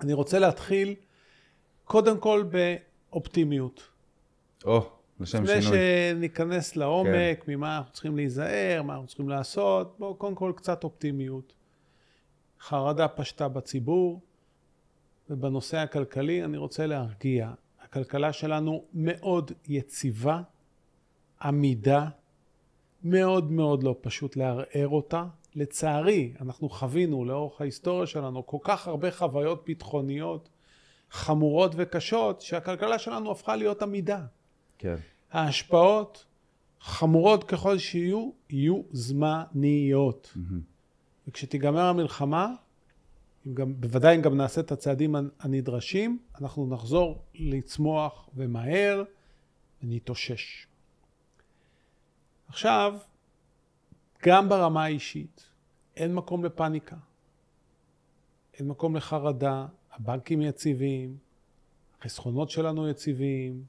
אני רוצה להתחיל קודם כל באופטימיות. או, oh, לשם שינוי. לפני שניכנס לעומק, כן. ממה אנחנו צריכים להיזהר, מה אנחנו צריכים לעשות, בואו קודם כל קצת אופטימיות. חרדה פשטה בציבור, ובנושא הכלכלי אני רוצה להרגיע. הכלכלה שלנו מאוד יציבה, עמידה, מאוד מאוד לא פשוט לערער אותה. לצערי, אנחנו חווינו לאורך ההיסטוריה שלנו כל כך הרבה חוויות ביטחוניות חמורות וקשות, שהכלכלה שלנו הפכה להיות עמידה. כן. ההשפעות, חמורות ככל שיהיו, יהיו זמניות. Mm-hmm. וכשתיגמר המלחמה, גם, בוודאי אם גם נעשה את הצעדים הנדרשים, אנחנו נחזור לצמוח ומהר ונתאושש. עכשיו, גם ברמה האישית, אין מקום לפניקה, אין מקום לחרדה, הבנקים יציבים, החסכונות שלנו יציבים,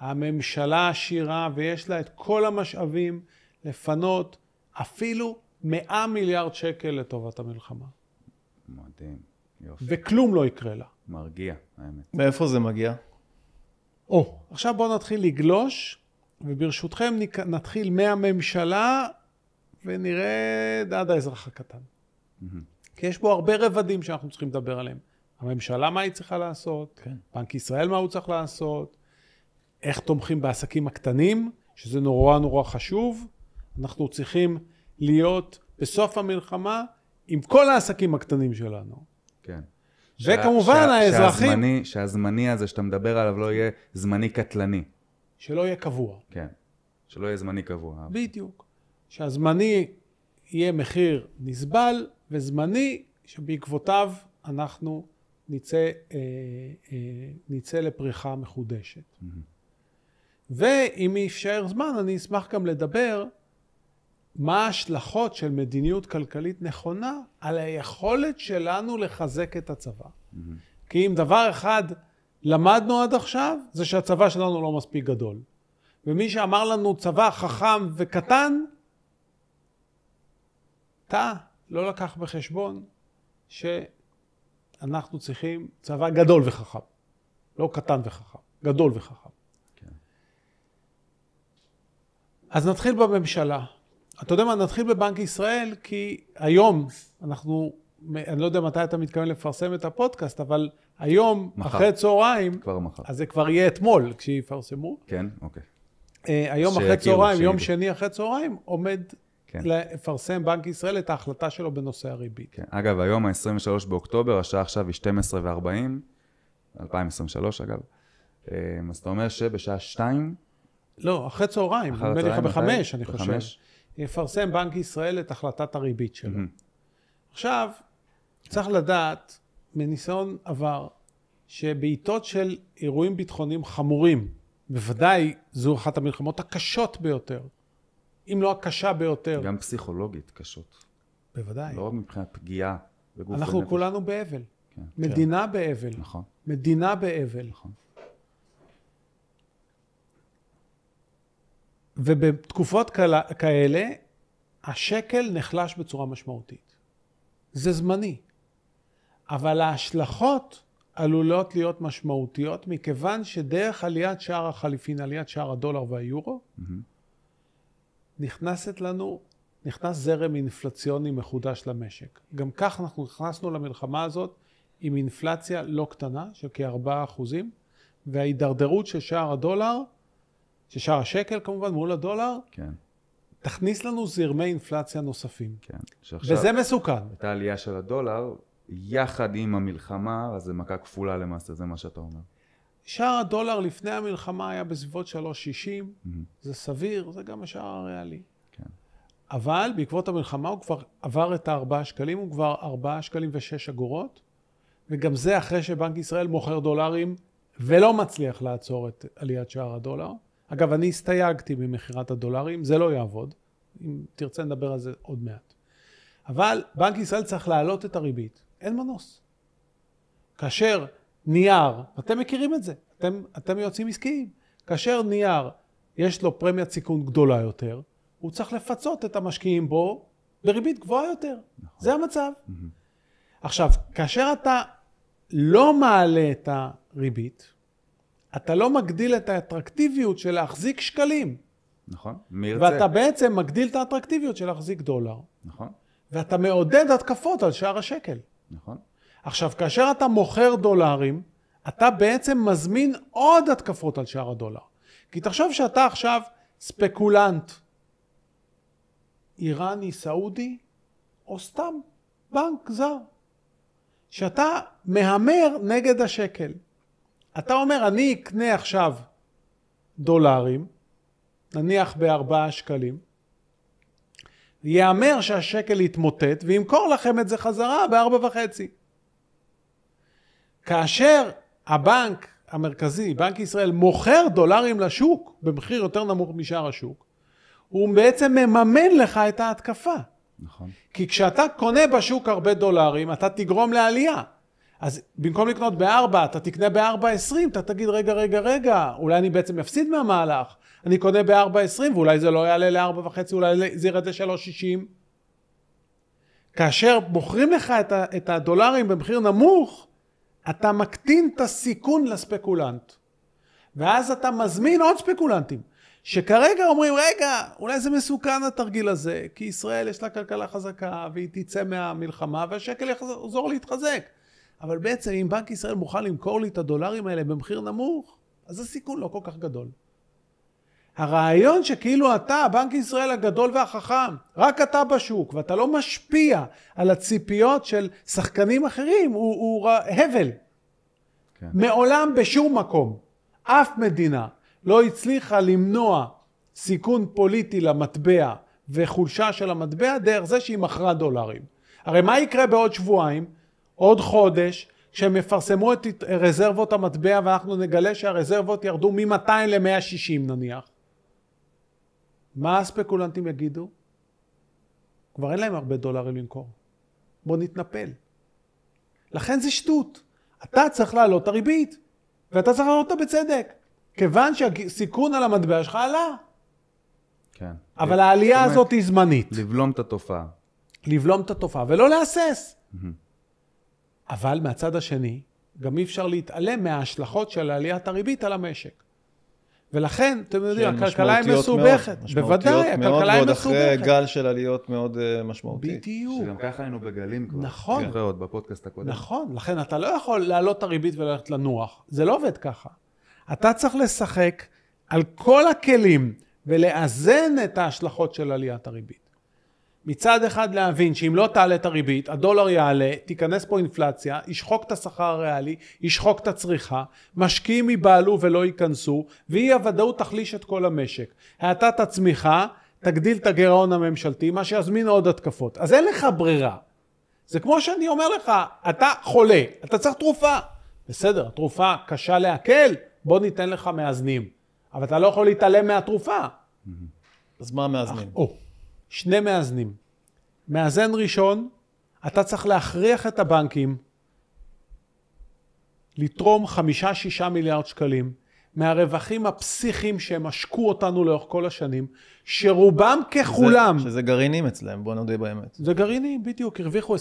הממשלה עשירה ויש לה את כל המשאבים לפנות אפילו 100 מיליארד שקל לטובת המלחמה. מדהים, יופי. וכלום לא יקרה לה. מרגיע, האמת. מאיפה זה מגיע? או, עכשיו בואו נתחיל לגלוש, וברשותכם נתחיל מהממשלה ונרד עד האזרח הקטן. כי יש פה הרבה רבדים שאנחנו צריכים לדבר עליהם. הממשלה, מה היא צריכה לעשות? כן. בנק ישראל, מה הוא צריך לעשות? איך תומכים בעסקים הקטנים, שזה נורא נורא חשוב. אנחנו צריכים להיות בסוף המלחמה עם כל העסקים הקטנים שלנו. כן. וכמובן שה, האזרחים... שהזמני, שהזמני הזה שאתה מדבר עליו לא יהיה זמני קטלני. שלא יהיה קבוע. כן, שלא יהיה זמני קבוע. בדיוק. שהזמני יהיה מחיר נסבל וזמני שבעקבותיו אנחנו נצא, אה, אה, נצא לפריחה מחודשת. ואם יישאר זמן, אני אשמח גם לדבר מה ההשלכות של מדיניות כלכלית נכונה על היכולת שלנו לחזק את הצבא. כי אם דבר אחד למדנו עד עכשיו, זה שהצבא שלנו לא מספיק גדול. ומי שאמר לנו צבא חכם וקטן, אתה לא לקח בחשבון שאנחנו צריכים צבא גדול וחכם. לא קטן וחכם, גדול וחכם. כן. אז נתחיל בממשלה. אתה יודע מה, נתחיל בבנק ישראל, כי היום אנחנו, אני לא יודע מתי אתה מתכוון לפרסם את הפודקאסט, אבל היום, מחר. אחרי צהריים, כבר מחר. אז זה כבר יהיה אתמול, כשיפרסמו. כן, אוקיי. אה, היום אחרי צהריים, יום שני אחרי צהריים, עומד כן. לפרסם בנק ישראל את ההחלטה שלו בנושא הריבית. כן. אגב, היום ה-23 באוקטובר, השעה עכשיו היא 12 ו-40, 2023 אגב, אמ, אז אתה אומר שבשעה 2? לא, אחרי צהריים, נדמה לי ב-5, אני חושב. יפרסם בנק ישראל את החלטת הריבית שלו. Mm-hmm. עכשיו, צריך לדעת מניסיון עבר, שבעיתות של אירועים ביטחוניים חמורים, בוודאי זו אחת המלחמות הקשות ביותר, אם לא הקשה ביותר. גם פסיכולוגית קשות. בוודאי. לא רק מבחינת פגיעה בגוף הנפש. אנחנו כולנו באבל. כן. מדינה כן. באבל. נכון. מדינה באבל. נכון. ובתקופות כאלה, השקל נחלש בצורה משמעותית. זה זמני. אבל ההשלכות עלולות להיות משמעותיות, מכיוון שדרך עליית שער החליפין, עליית שער הדולר והיורו, mm-hmm. נכנסת לנו, נכנס זרם אינפלציוני מחודש למשק. גם כך אנחנו נכנסנו למלחמה הזאת עם אינפלציה לא קטנה של כ-4%, אחוזים, וההידרדרות של שער הדולר, של שער השקל כמובן מול הדולר, כן. תכניס לנו זרמי אינפלציה נוספים. כן. שעכשיו, וזה מסוכן. את העלייה של הדולר, יחד עם המלחמה, אז זה מכה כפולה למעשה, זה מה שאתה אומר. שער הדולר לפני המלחמה היה בסביבות 3.60, mm-hmm. זה סביר, זה גם השער הריאלי. כן. אבל בעקבות המלחמה הוא כבר עבר את הארבעה שקלים, הוא כבר ארבעה שקלים ושש אגורות, וגם זה אחרי שבנק ישראל מוכר דולרים ולא מצליח לעצור את עליית שער הדולר. אגב, אני הסתייגתי ממכירת הדולרים, זה לא יעבוד. אם תרצה נדבר על זה עוד מעט. אבל בנק ישראל צריך להעלות את הריבית, אין מנוס. כאשר נייר, אתם מכירים את זה, אתם, אתם יועצים עסקיים. כאשר נייר יש לו פרמיית סיכון גדולה יותר, הוא צריך לפצות את המשקיעים בו בריבית גבוהה יותר. נכון. זה המצב. Mm-hmm. עכשיו, כאשר אתה לא מעלה את הריבית, אתה לא מגדיל את האטרקטיביות של להחזיק שקלים. נכון, מי ירצה? ואתה בעצם מגדיל את האטרקטיביות של להחזיק דולר. נכון. ואתה מעודד התקפות על שער השקל. נכון. עכשיו, כאשר אתה מוכר דולרים, אתה בעצם מזמין עוד התקפות על שער הדולר. כי תחשוב שאתה עכשיו ספקולנט, איראני, סעודי, או סתם בנק זר, שאתה מהמר נגד השקל. אתה אומר, אני אקנה עכשיו דולרים, נניח בארבעה שקלים, יאמר שהשקל יתמוטט וימכור לכם את זה חזרה בארבע וחצי. כאשר הבנק המרכזי, בנק ישראל, מוכר דולרים לשוק במחיר יותר נמוך משאר השוק, הוא בעצם מממן לך את ההתקפה. נכון. כי כשאתה קונה בשוק הרבה דולרים, אתה תגרום לעלייה. אז במקום לקנות ב-4, אתה תקנה ב-4.20, אתה תגיד, רגע, רגע, רגע, אולי אני בעצם אפסיד מהמהלך. אני קונה ב-4.20 ואולי זה לא יעלה ל-4.5, אולי זה ירד ל-3.60. כאשר מוכרים לך את, את הדולרים במחיר נמוך, אתה מקטין את הסיכון לספקולנט. ואז אתה מזמין עוד ספקולנטים, שכרגע אומרים, רגע, אולי זה מסוכן התרגיל הזה, כי ישראל יש לה כלכלה חזקה, והיא תצא מהמלחמה, והשקל יחזור להתחזק. אבל בעצם, אם בנק ישראל מוכן למכור לי את הדולרים האלה במחיר נמוך, אז הסיכון לא כל כך גדול. הרעיון שכאילו אתה, בנק ישראל הגדול והחכם, רק אתה בשוק ואתה לא משפיע על הציפיות של שחקנים אחרים, הוא, הוא הבל. כן. מעולם בשום מקום, אף מדינה לא הצליחה למנוע סיכון פוליטי למטבע וחולשה של המטבע דרך זה שהיא מכרה דולרים. הרי מה יקרה בעוד שבועיים, עוד חודש, כשהם יפרסמו את רזרבות המטבע ואנחנו נגלה שהרזרבות ירדו מ-200 ל-160 נניח? מה הספקולנטים יגידו? כבר אין להם הרבה דולרים למכור. בוא נתנפל. לכן זה שטות. אתה צריך להעלות את הריבית, ואתה צריך להעלות אותה בצדק, כיוון שהסיכון על המטבע שלך עלה. כן. אבל העלייה אומרת, הזאת היא זמנית. לבלום את התופעה. לבלום את התופעה, ולא להסס. אבל מהצד השני, גם אי אפשר להתעלם מההשלכות של עליית הריבית על המשק. ולכן, אתם יודעים, הכלכלה היא מסובכת. בוודאי, הכלכלה היא מסובכת. משמעותיות מאוד, מאוד אחרי גל של עליות מאוד אה, משמעותי. בדיוק. שגם ככה היינו בגלים כבר. נכון. כן. עוד בפודקאסט הקודם. נכון, לכן אתה לא יכול להעלות את הריבית וללכת לנוח. זה לא עובד ככה. אתה צריך לשחק על כל הכלים ולאזן את ההשלכות של עליית הריבית. מצד אחד להבין שאם לא תעלה את הריבית, הדולר יעלה, תיכנס פה אינפלציה, ישחוק את השכר הריאלי, ישחוק את הצריכה, משקיעים ייבהלו ולא ייכנסו, ואי הוודאות תחליש את כל המשק. האטת הצמיחה תגדיל את הגירעון הממשלתי, מה שיזמין עוד התקפות. אז אין לך ברירה. זה כמו שאני אומר לך, אתה חולה, אתה צריך תרופה. בסדר, תרופה קשה להקל, בוא ניתן לך מאזנים. אבל אתה לא יכול להתעלם מהתרופה. אז מה מאזנים? אה, שני מאזנים. מאזן ראשון, אתה צריך להכריח את הבנקים לתרום חמישה-שישה מיליארד שקלים מהרווחים הפסיכיים שהם עשקו אותנו לאורך כל השנים, שרובם ככולם... שזה, שזה גרעינים אצלם, בוא נודה באמת. זה גרעינים, בדיוק. הרוויחו 20-30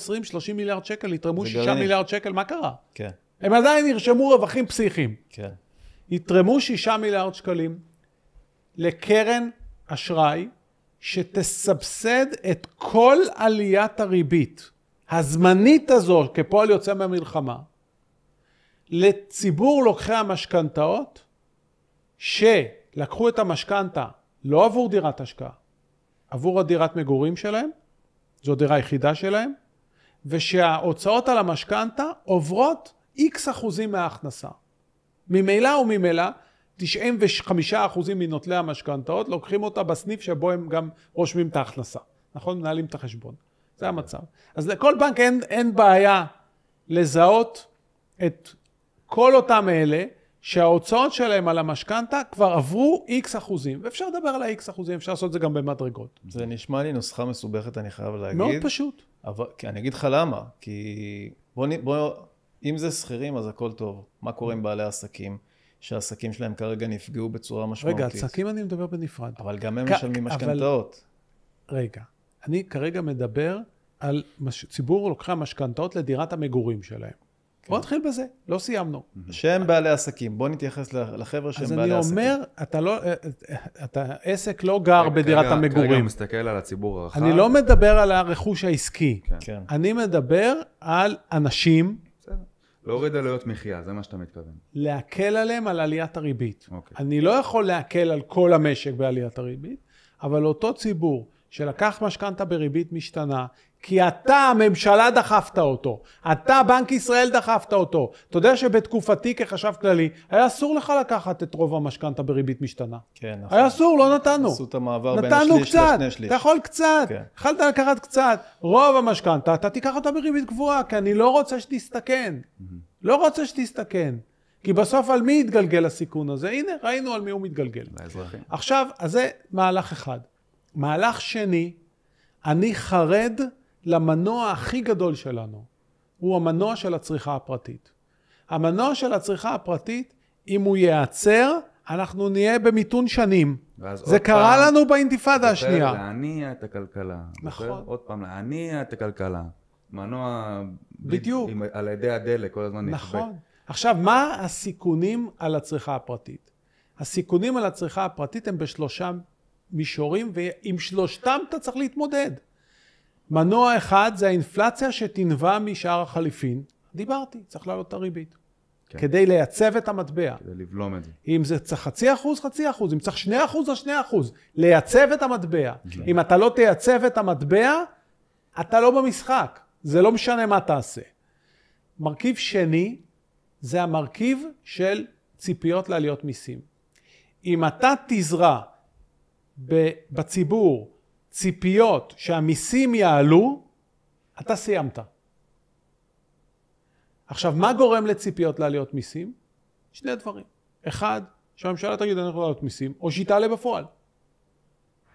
מיליארד שקל, יתרמו 6 גרעינים. מיליארד שקל, מה קרה? כן. הם עדיין ירשמו רווחים פסיכיים. כן. יתרמו 6 מיליארד שקלים לקרן אשראי, שתסבסד את כל עליית הריבית הזמנית הזו כפועל יוצא מהמלחמה לציבור לוקחי המשכנתאות שלקחו את המשכנתה לא עבור דירת השקעה, עבור הדירת מגורים שלהם, זו דירה יחידה שלהם, ושההוצאות על המשכנתה עוברות איקס אחוזים מההכנסה. ממילא וממילא 95% מנוטלי המשכנתאות לוקחים אותה בסניף שבו הם גם רושמים את ההכנסה, נכון? מנהלים את החשבון. זה כן. המצב. אז לכל בנק אין, אין בעיה לזהות את כל אותם אלה שההוצאות שלהם על המשכנתה כבר עברו x אחוזים, ואפשר לדבר על ה-x אחוזים, אפשר לעשות את זה גם במדרגות. זה נשמע לי נוסחה מסובכת, אני חייב להגיד. מאוד פשוט. אבל כי אני אגיד לך למה, כי בוא, בוא אם זה שכירים אז הכל טוב, מה קורה עם בעלי עסקים? שהעסקים שלהם כרגע נפגעו בצורה משמעותית. רגע, עסקים אני מדבר בנפרד. אבל גם הם משלמים משכנתאות. רגע, אני כרגע מדבר על מש... ציבור לוקחי המשכנתאות לדירת המגורים שלהם. כן. בוא נתחיל בזה, לא סיימנו. Mm-hmm. שהם בעלי עסקים, בוא נתייחס לחבר'ה שהם בעלי עסקים. אז אני אומר, אתה לא, אה, אה, אתה עסק לא גר כרגע, בדירת כרגע, המגורים. כרגע מסתכל על הציבור הרחב. אני לא מדבר על הרכוש העסקי. כן. אני מדבר על אנשים להוריד עלויות מחיה, זה מה שאתה מתכוון. להקל עליהם על עליית הריבית. Okay. אוקיי. אני לא יכול להקל על כל המשק בעליית הריבית, אבל אותו ציבור שלקח משכנתה בריבית משתנה, כי אתה, הממשלה, דחפת אותו. אתה, בנק ישראל, דחפת אותו. אתה יודע שבתקופתי כחשב כללי, היה אסור לך לקחת את רוב המשכנתה בריבית משתנה. כן, נכון. היה אסור, לא נתנו. עשו את המעבר בין השליש לשני שליש. נתנו קצת, אתה יכול קצת, כן. יכולת לקחת קצת. רוב המשכנתה, אתה תיקח אותה בריבית גבוהה, כי אני לא רוצה שתסתכן. Mm-hmm. לא רוצה שתסתכן. כי בסוף על מי יתגלגל הסיכון הזה? הנה, ראינו על מי הוא מתגלגל. לאזרחים. עכשיו, אז זה מהלך אחד. מהלך שני, אני חרד למנוע הכי גדול שלנו, הוא המנוע של הצריכה הפרטית. המנוע של הצריכה הפרטית, אם הוא ייעצר, אנחנו נהיה במיתון שנים. זה קרה פעם, לנו באינתיפאדה השנייה. בוחר להניע את הכלכלה. נכון. בוחר עוד פעם להניע את הכלכלה. מנוע... בדיוק. עם, על ידי הדלק, כל הזמן נכון. נחבק. עכשיו, מה הסיכונים על הצריכה הפרטית? הסיכונים על הצריכה הפרטית הם בשלושה מישורים, ועם שלושתם אתה צריך להתמודד. מנוע אחד זה האינפלציה שתנבע משאר החליפין. דיברתי, צריך להעלות את הריבית. כן. כדי לייצב את המטבע. כדי לבלום את זה. אם זה צריך חצי אחוז, חצי אחוז. אם צריך שני אחוז, זה שני אחוז. לייצב את המטבע. כן. אם אתה לא תייצב את המטבע, אתה לא במשחק. זה לא משנה מה תעשה. מרכיב שני, זה המרכיב של ציפיות לעליות מיסים. אם אתה תזרע בציבור ציפיות שהמיסים יעלו, אתה סיימת. עכשיו, מה גורם לציפיות לעליות מיסים? שני דברים. אחד, שהממשלה תגיד, אנחנו נעלות מיסים, או שהיא תעלה בפועל.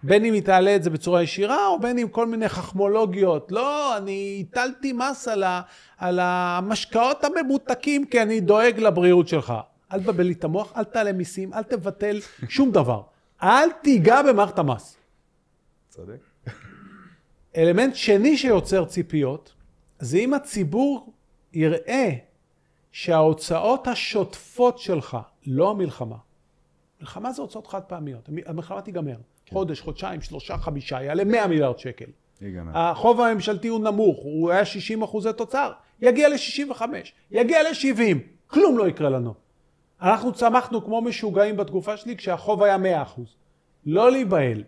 בין אם היא תעלה את זה בצורה ישירה, או בין אם כל מיני חכמולוגיות. לא, אני הטלתי מס על, ה, על המשקאות הממותקים, כי אני דואג לבריאות שלך. אל תבלבל לי את המוח, אל תעלה מיסים, אל תבטל שום דבר. אל תיגע במערכת המס. צודק. אלמנט שני שיוצר ציפיות, זה אם הציבור יראה שההוצאות השוטפות שלך, לא המלחמה, מלחמה זה הוצאות חד פעמיות, המלחמה תיגמר. כן. חודש, חודשיים, שלושה, חמישה, יעלה 100 מיליארד שקל. ייגמר. החוב הממשלתי הוא נמוך, הוא היה 60 אחוזי תוצר, יגיע ל-65, יגיע ל-70, כלום לא יקרה לנו. אנחנו צמחנו כמו משוגעים בתקופה שלי כשהחוב היה 100 אחוז. לא להיבהל,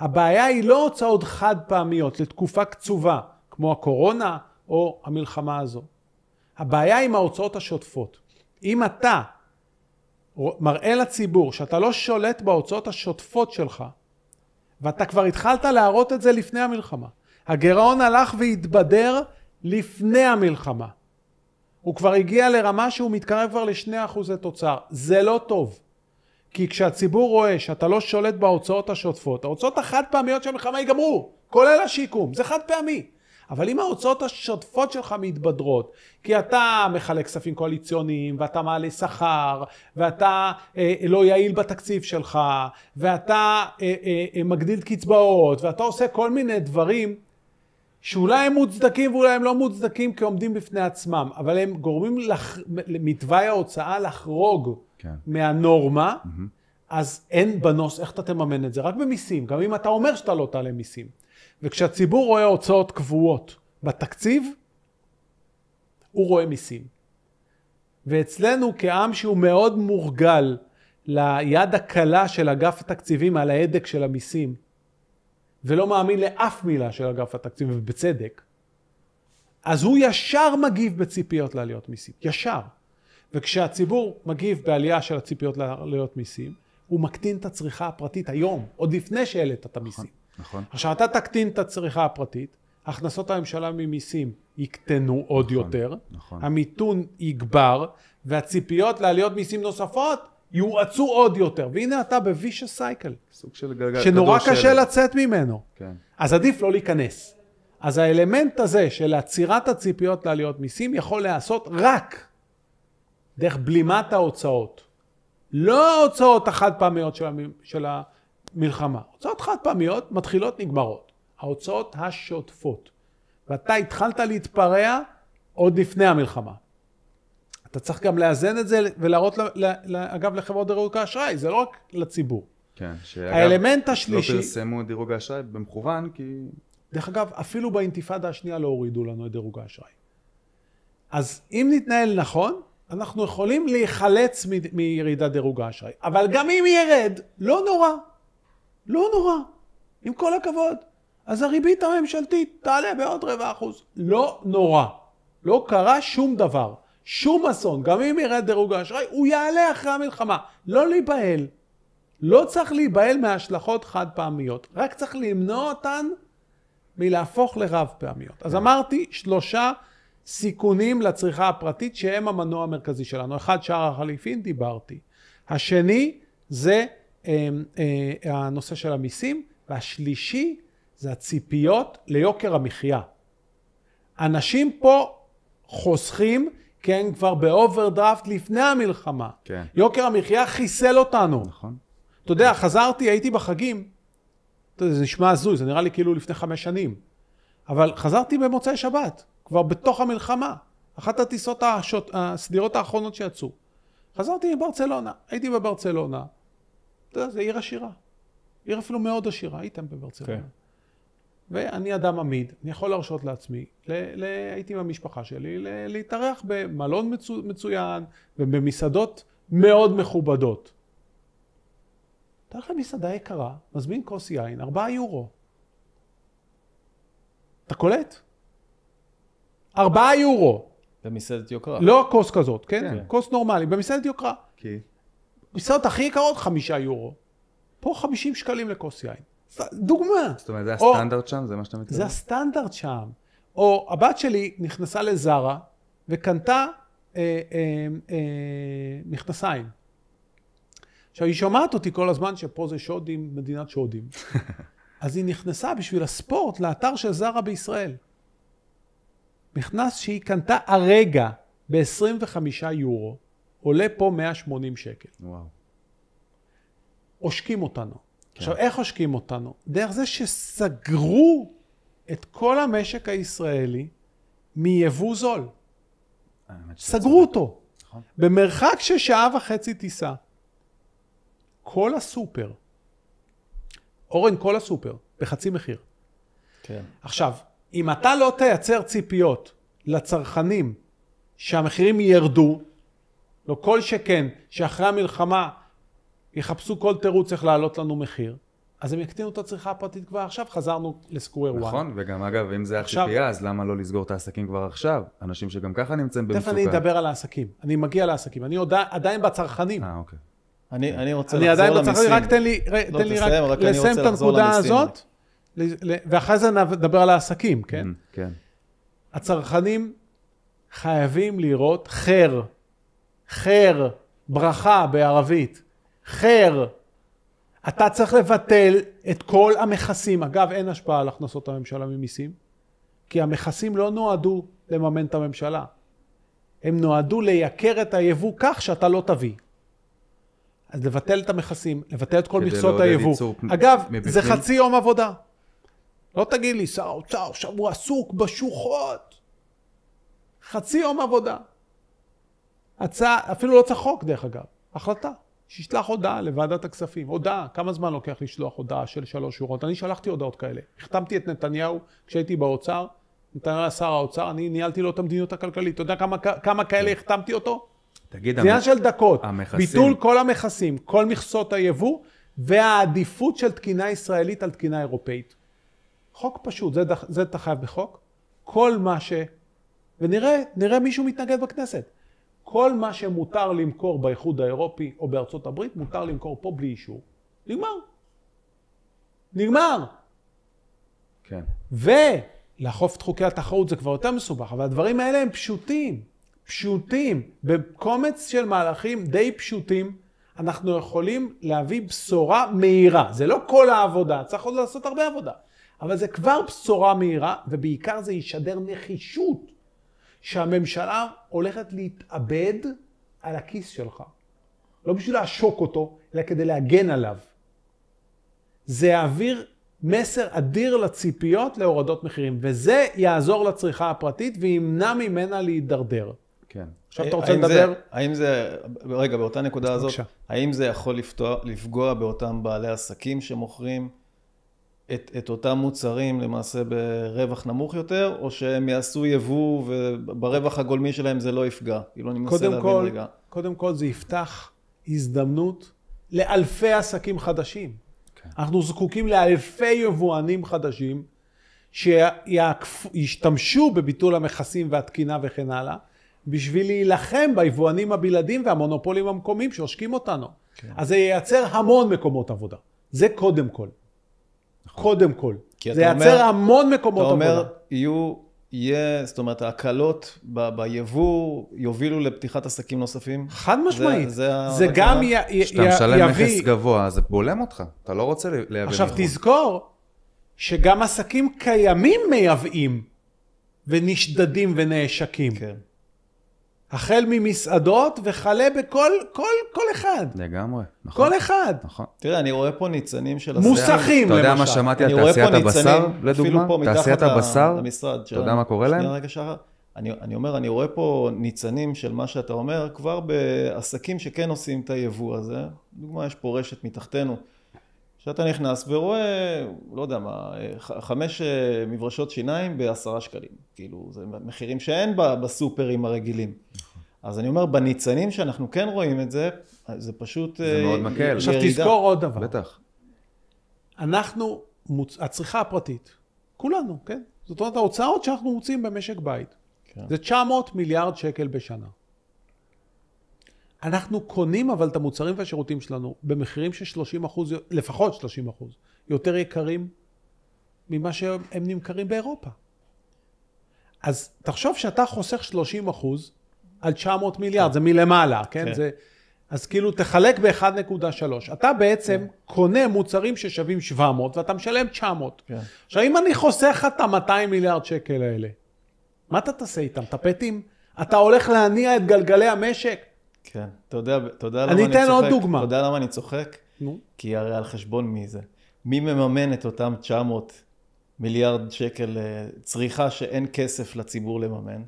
הבעיה היא לא הוצאות חד פעמיות לתקופה קצובה, כמו הקורונה או המלחמה הזו. הבעיה עם ההוצאות השוטפות. אם אתה מראה לציבור שאתה לא שולט בהוצאות השוטפות שלך, ואתה כבר התחלת להראות את זה לפני המלחמה. הגירעון הלך והתבדר לפני המלחמה. הוא כבר הגיע לרמה שהוא מתקרב כבר לשני אחוזי תוצר. זה לא טוב. כי כשהציבור רואה שאתה לא שולט בהוצאות השוטפות, ההוצאות החד פעמיות של המלחמה ייגמרו, כולל השיקום, זה חד פעמי. אבל אם ההוצאות השוטפות שלך מתבדרות, כי אתה מחלק כספים קואליציוניים, ואתה מעלה שכר, ואתה אה, לא יעיל בתקציב שלך, ואתה אה, אה, אה, מגדיל קצבאות, ואתה עושה כל מיני דברים שאולי הם מוצדקים ואולי הם לא מוצדקים כי עומדים בפני עצמם, אבל הם גורמים לח... למתוואי ההוצאה לחרוג. כן. מהנורמה, mm-hmm. אז אין בנוס, איך אתה תממן את זה? רק במיסים, גם אם אתה אומר שאתה לא תעלה מיסים. וכשהציבור רואה הוצאות קבועות בתקציב, הוא רואה מיסים. ואצלנו כעם שהוא מאוד מורגל ליד הקלה של אגף התקציבים על ההדק של המיסים, ולא מאמין לאף מילה של אגף התקציב, ובצדק, אז הוא ישר מגיב בציפיות לעליות מיסים, ישר. וכשהציבור מגיב בעלייה של הציפיות לעלויות מיסים, הוא מקטין את הצריכה הפרטית היום, עוד לפני שהעלית את המיסים. נכון, נכון. עכשיו, אתה תקטין את הצריכה הפרטית, הכנסות הממשלה ממיסים יקטנו עוד נכון, יותר, נכון. המיתון יגבר, והציפיות לעליות מיסים נוספות יואצו עוד יותר. והנה אתה ב-vicious cycle. סוג של גלגל. כדור שלו. שנורא קשה שאלה. לצאת ממנו. כן. אז עדיף לא להיכנס. אז האלמנט הזה של עצירת הציפיות לעליות מיסים יכול להיעשות רק דרך בלימת ההוצאות. לא ההוצאות החד פעמיות של, המ... של המלחמה. הוצאות חד פעמיות מתחילות, נגמרות. ההוצאות השוטפות. ואתה התחלת להתפרע עוד לפני המלחמה. אתה צריך גם לאזן את זה ולהראות, אגב, לחברות דירוג האשראי, זה לא רק לציבור. כן, שאגב, האלמנט לא השלישי... לא פרסמו את דירוג האשראי במכוון, כי... דרך אגב, אפילו באינתיפאדה השנייה לא הורידו לנו את דירוג האשראי. אז אם נתנהל נכון, אנחנו יכולים להיחלץ מ- מירידת דירוג האשראי. אבל גם אם ירד, לא נורא. לא נורא. עם כל הכבוד. אז הריבית הממשלתית תעלה בעוד רבע אחוז. לא נורא. לא קרה שום דבר. שום אסון. גם אם ירד דירוג האשראי, הוא יעלה אחרי המלחמה. לא להיבהל. לא צריך להיבהל מהשלכות חד פעמיות. רק צריך למנוע אותן מלהפוך לרב פעמיות. אז כן. אמרתי שלושה סיכונים לצריכה הפרטית שהם המנוע המרכזי שלנו. אחד, שער החליפין, דיברתי. השני זה אה, אה, הנושא של המיסים, והשלישי זה הציפיות ליוקר המחיה. אנשים פה חוסכים כן, כבר באוברדרפט לפני המלחמה. כן. יוקר המחיה חיסל אותנו. נכון. אתה יודע, חזרתי, הייתי בחגים, זה נשמע הזוי, זה נראה לי כאילו לפני חמש שנים, אבל חזרתי במוצאי שבת. כבר בתוך המלחמה, אחת הטיסות השוט, הסדירות האחרונות שיצאו. חזרתי מברצלונה, הייתי בברצלונה. אתה יודע, זו עיר עשירה. עיר אפילו מאוד עשירה, הייתם בברצלונה. כן. ואני אדם עמיד, אני יכול להרשות לעצמי, ל, ל, הייתי עם המשפחה שלי, ל, להתארח במלון מצו, מצוין ובמסעדות מאוד מכובדות. אתה הולך למסעדה יקרה, מזמין כוס יין, ארבעה יורו. אתה קולט? 4 יורו. במסעדת יוקרה. לא כוס כזאת, כן? כן. כוס נורמלי, במסעדת יוקרה. כן. מסעדות הכי יקרות, 5 יורו. פה 50 שקלים לכוס יין. דוגמה. זאת אומרת, זה הסטנדרט או, שם? זה מה שאתה מתכוון? זה הסטנדרט שם. או הבת שלי נכנסה לזרה וקנתה אה, אה, אה, מכנסיים. עכשיו, היא שומעת אותי כל הזמן שפה זה שודים, מדינת שודים. אז היא נכנסה בשביל הספורט לאתר של זרה בישראל. מכנס שהיא קנתה הרגע ב-25 יורו, עולה פה 180 שקל. וואו. עושקים אותנו. כן. עכשיו, איך עושקים אותנו? דרך זה שסגרו את כל המשק הישראלי מיבוא זול. סגרו אותו. נכון. במרחק של שעה וחצי טיסה. כל הסופר, אורן, כל הסופר, בחצי מחיר. כן. עכשיו, אם אתה לא תייצר ציפיות לצרכנים שהמחירים ירדו, לא כל שכן, שאחרי המלחמה יחפשו כל תירוץ איך להעלות לנו מחיר, אז הם יקטינו את הצריכה הפרטית כבר עכשיו, חזרנו לסקוויר וואן. נכון, וגם אגב, אם זה עכשיו, הציפייה, אז למה לא לסגור את העסקים כבר עכשיו? אנשים שגם ככה נמצאים במצוקה. תכף אני אדבר על העסקים, אני מגיע לעסקים, אני עוד, עדיין בצרכנים. אה, אוקיי. אני, אני רוצה אני לחזור למיסים. אני עדיין בצרכנים, רק תן לי, לא, תן לי רק לסיים את הנקודה הזאת, ואחרי זה נדבר על העסקים, mm, כן? כן. הצרכנים חייבים לראות חר, חר, ברכה בערבית, חר. אתה צריך לבטל את כל המכסים. אגב, אין השפעה על הכנסות הממשלה ממיסים, כי המכסים לא נועדו לממן את הממשלה. הם נועדו לייקר את היבוא כך שאתה לא תביא. אז לבטל את המכסים, לבטל את כל מכסות היבוא. אגב, מבפנים. זה חצי יום עבודה. לא תגיד לי, שר האוצר, עכשיו הוא עסוק בשוחות. חצי יום עבודה. הצע, אפילו לא צריך חוק דרך אגב, החלטה. שישלח הודעה לוועדת הכספים. הודעה, כמה זמן לוקח לשלוח הודעה של שלוש שורות? אני שלחתי הודעות כאלה. החתמתי את נתניהו כשהייתי באוצר, נתניהו היה שר האוצר, אני ניהלתי לו את המדיניות הכלכלית. אתה יודע כמה, כמה כאלה כן. החתמתי אותו? תגיד, זה עניין המח... של דקות. המחסים. ביטול כל המכסים, כל מכסות היבוא, והעדיפות של תקינה ישראלית על תקינה אירופאית. חוק פשוט, זה, זה אתה חייב בחוק. כל מה ש... ונראה, נראה מישהו מתנגד בכנסת. כל מה שמותר למכור באיחוד האירופי או בארצות הברית, מותר למכור פה בלי אישור. נגמר. נגמר. כן. ולאכוף את חוקי התחרות זה כבר יותר מסובך, אבל הדברים האלה הם פשוטים. פשוטים. בקומץ של מהלכים די פשוטים, אנחנו יכולים להביא בשורה מהירה. זה לא כל העבודה, צריך עוד לעשות הרבה עבודה. אבל זה כבר בשורה מהירה, ובעיקר זה ישדר נחישות שהממשלה הולכת להתאבד על הכיס שלך. לא בשביל לעשוק אותו, אלא כדי להגן עליו. זה יעביר מסר אדיר לציפיות להורדות מחירים, וזה יעזור לצריכה הפרטית וימנע ממנה להידרדר. כן. עכשיו אתה אה, רוצה האם לדבר? זה, האם זה, רגע, באותה נקודה הזאת, בבקשה. האם זה יכול לפגוע, לפגוע באותם בעלי עסקים שמוכרים? את, את אותם מוצרים למעשה ברווח נמוך יותר, או שהם יעשו יבוא וברווח הגולמי שלהם זה לא יפגע? כאילו, אני מנסה להבין כל, רגע. קודם כל זה יפתח הזדמנות לאלפי עסקים חדשים. Okay. כן. אנחנו זקוקים לאלפי יבואנים חדשים שישתמשו בביטול המכסים והתקינה וכן הלאה, בשביל להילחם ביבואנים הבלעדים והמונופולים המקומיים שעושקים אותנו. Okay. כן. אז זה ייצר המון מקומות עבודה. זה קודם כל. נכון. קודם כל. זה ייצר המון מקומות עבודה. אתה אומר, עבודה. יהיו, יהיה, זאת אומרת, ההקלות ב- ביבוא יובילו לפתיחת עסקים נוספים? חד משמעית. זה, זה, זה גם יביא... כשאתה משלם מכס גבוה, זה בולם אותך, אתה לא רוצה לייבא מחו"ל. עכשיו, תזכור שגם עסקים קיימים מייבאים ונשדדים ונעשקים. כן. החל ממסעדות וכלה בכל כל, כל אחד. לגמרי, נכון. כל אחד. נכון. תראה, אני רואה פה ניצנים של הסיעה. מוסכים, למשל. אתה יודע מה שמעתי על תעשיית הבשר, לדוגמה? תעשיית הבשר, למשרד אתה יודע מה קורה להם? שנייה רגע שחר. אני, אני אומר, אני רואה פה ניצנים של מה שאתה אומר כבר בעסקים שכן עושים את היבוא הזה. דוגמה, יש פה רשת מתחתנו שאתה נכנס ורואה, לא יודע מה, אה, חמש אה, מברשות שיניים בעשרה שקלים. כאילו, זה מחירים שאין בסופרים הרגילים. נכון. אז אני אומר, בניצנים שאנחנו כן רואים את זה, זה פשוט זה אה, מאוד מקל. עכשיו תזכור עוד דבר. בטח. אנחנו, מוצ... הצריכה הפרטית, כולנו, כן? זאת אומרת, ההוצאות שאנחנו מוצאים במשק בית, כן. זה 900 מיליארד שקל בשנה. אנחנו קונים אבל את המוצרים והשירותים שלנו במחירים של 30 אחוז, לפחות 30 אחוז, יותר יקרים ממה שהם נמכרים באירופה. אז תחשוב שאתה חוסך 30 אחוז על 900 מיליארד, זה מלמעלה, כן? כן. זה, אז כאילו תחלק ב-1.3. אתה בעצם כן. קונה מוצרים ששווים 700 ואתה משלם 900. כן. עכשיו, אם אני חוסך את ה-200 מיליארד שקל האלה, מה אתה תעשה איתם? טפטים? אתה הולך להניע את גלגלי המשק? כן, אתה יודע, אתה יודע למה אני צוחק? אני אתן עוד דוגמה. אתה יודע למה אני צוחק? נו. כי הרי על חשבון מי זה? מי מממן את אותם 900 מיליארד שקל אה, צריכה שאין כסף לציבור לממן?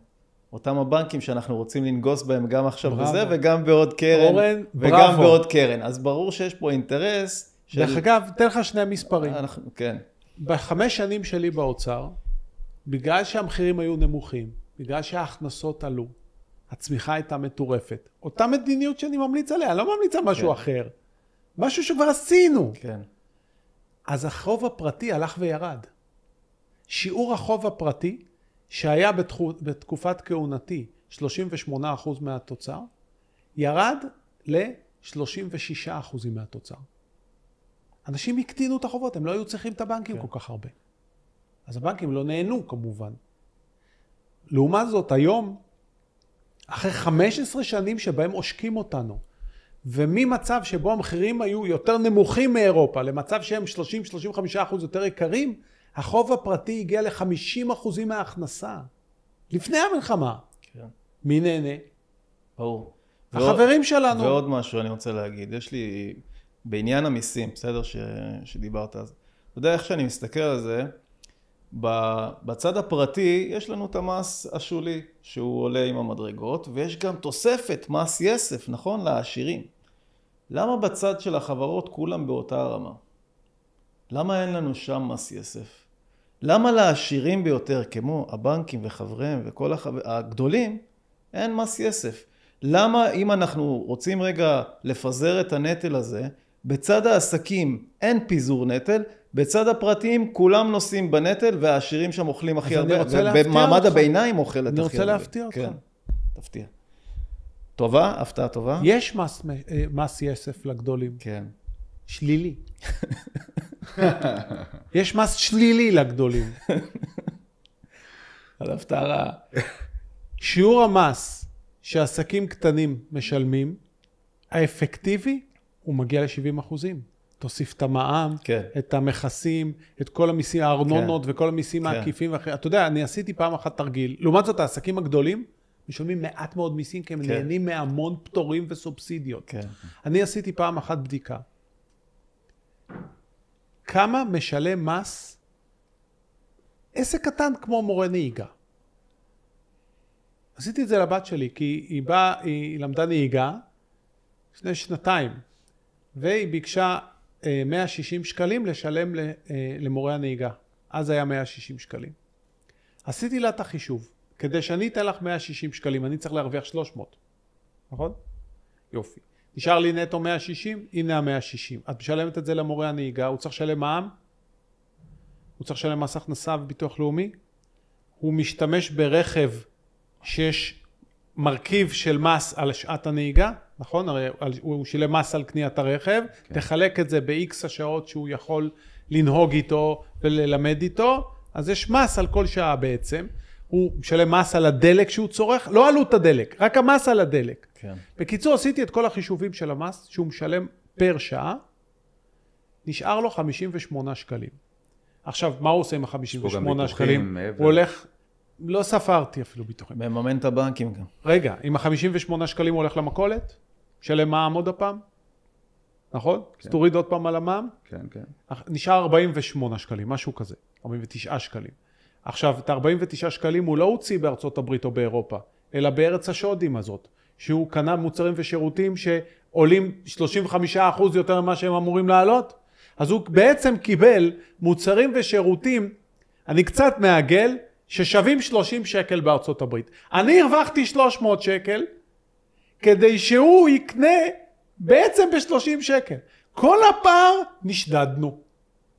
אותם הבנקים שאנחנו רוצים לנגוס בהם גם עכשיו בזה וגם בעוד קרן. אורן, בראבו. וגם בראבו. בעוד קרן. אז ברור שיש פה אינטרס של... דרך אגב, אתן לך שני מספרים. אנחנו, כן. בחמש שנים שלי באוצר, בגלל שהמחירים היו נמוכים, בגלל שההכנסות עלו, הצמיחה הייתה מטורפת. אותה מדיניות שאני ממליץ עליה, לא ממליץ על משהו כן. אחר. משהו שכבר עשינו. כן. אז החוב הפרטי הלך וירד. שיעור החוב הפרטי, שהיה בתחו, בתקופת כהונתי 38% מהתוצר, ירד ל-36% מהתוצר. אנשים הקטינו את החובות, הם לא היו צריכים את הבנקים כן. כל כך הרבה. אז הבנקים לא נהנו כמובן. לעומת זאת, היום אחרי 15 שנים שבהם עושקים אותנו. וממצב שבו המחירים היו יותר נמוכים מאירופה, למצב שהם 30-35% יותר יקרים, החוב הפרטי הגיע ל-50% מההכנסה. לפני המלחמה. כן. מי נהנה? ברור. החברים ועוד, שלנו. ועוד משהו אני רוצה להגיד. יש לי, בעניין המיסים, בסדר, ש, שדיברת על זה. אתה יודע איך שאני מסתכל על זה, בצד הפרטי יש לנו את המס השולי שהוא עולה עם המדרגות ויש גם תוספת מס יסף, נכון? לעשירים. למה בצד של החברות כולם באותה הרמה? למה אין לנו שם מס יסף? למה לעשירים ביותר כמו הבנקים וחבריהם וכל החבר... הגדולים אין מס יסף? למה אם אנחנו רוצים רגע לפזר את הנטל הזה, בצד העסקים אין פיזור נטל, בצד הפרטיים כולם נושאים בנטל והעשירים שם אוכלים הכי הרבה. אז אני רוצה להפתיע אותך. במעמד הביניים אוכלת הכי הרבה. אני רוצה להפתיע אותך. כן, תפתיע. טובה? הפתעה טובה? יש מס, אה, מס יסף לגדולים. כן. שלילי. יש מס שלילי לגדולים. על הפתעה רעה. שיעור המס שעסקים קטנים משלמים, האפקטיבי, הוא מגיע ל-70 אחוזים. תוסיף את המע"מ, כן. את המכסים, את כל המיסים, הארנונות כן. וכל המיסים כן. העקיפים. ואח... אתה יודע, אני עשיתי פעם אחת תרגיל. לעומת זאת, העסקים הגדולים משלמים מעט מאוד מיסים, כי הם כן. נהנים מהמון פטורים וסובסידיות. כן. אני עשיתי פעם אחת בדיקה. כמה משלם מס עסק קטן כמו מורה נהיגה? עשיתי את זה לבת שלי, כי היא באה, היא למדה נהיגה לפני שנתיים, והיא ביקשה 160 שקלים לשלם אה, למורה הנהיגה. אז היה 160 שקלים. עשיתי לה את החישוב. כדי שאני אתן לך 160 שקלים, אני צריך להרוויח 300, נכון? יופי. נשאר לי נטו 160, הנה ה-160. את משלמת את זה למורה הנהיגה, הוא צריך לשלם מע"מ, הוא צריך לשלם מס הכנסה וביטוח לאומי, הוא משתמש ברכב שיש מרכיב של מס על שעת הנהיגה, נכון? הרי הוא שילם מס על קניית הרכב, כן. תחלק את זה ב-X השעות שהוא יכול לנהוג איתו וללמד איתו, אז יש מס על כל שעה בעצם. הוא משלם מס על הדלק שהוא צורך, לא עלות הדלק, רק המס על הדלק. כן. בקיצור, עשיתי את כל החישובים של המס שהוא משלם פר שעה, נשאר לו 58 שקלים. עכשיו, מה הוא עושה עם ה-58 שקלים? מעבר. הוא הולך, לא ספרתי אפילו ביטוחים. מממן את הבנקים גם. רגע, עם ה-58 שקלים הוא הולך למכולת? שלם מע"מ עוד הפעם, נכון? כן. אז תוריד עוד פעם על המע"מ. כן, כן. נשאר 48 שקלים, משהו כזה, 49 שקלים. עכשיו, את ה-49 שקלים הוא לא הוציא בארצות הברית או באירופה, אלא בארץ השודים הזאת, שהוא קנה מוצרים ושירותים שעולים 35% יותר ממה שהם אמורים לעלות. אז הוא בעצם קיבל מוצרים ושירותים, אני קצת מעגל, ששווים 30 שקל בארצות הברית. אני הרווחתי 300 שקל, כדי שהוא יקנה בעצם ב-30 שקל. כל הפער נשדדנו.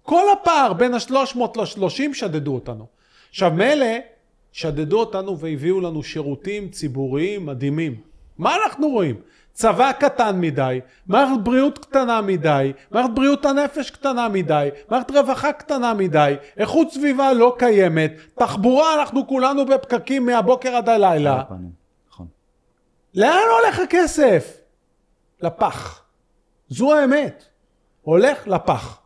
כל הפער בין ה-300 ל-30 שדדו אותנו. עכשיו מילא, שדדו אותנו והביאו לנו שירותים ציבוריים מדהימים. מה אנחנו רואים? צבא קטן מדי, מערכת בריאות קטנה מדי, מערכת בריאות הנפש קטנה מדי, מערכת רווחה קטנה מדי, איכות סביבה לא קיימת, תחבורה אנחנו כולנו בפקקים מהבוקר עד הלילה. לאן הולך הכסף? לפח. זו האמת. הולך לפח.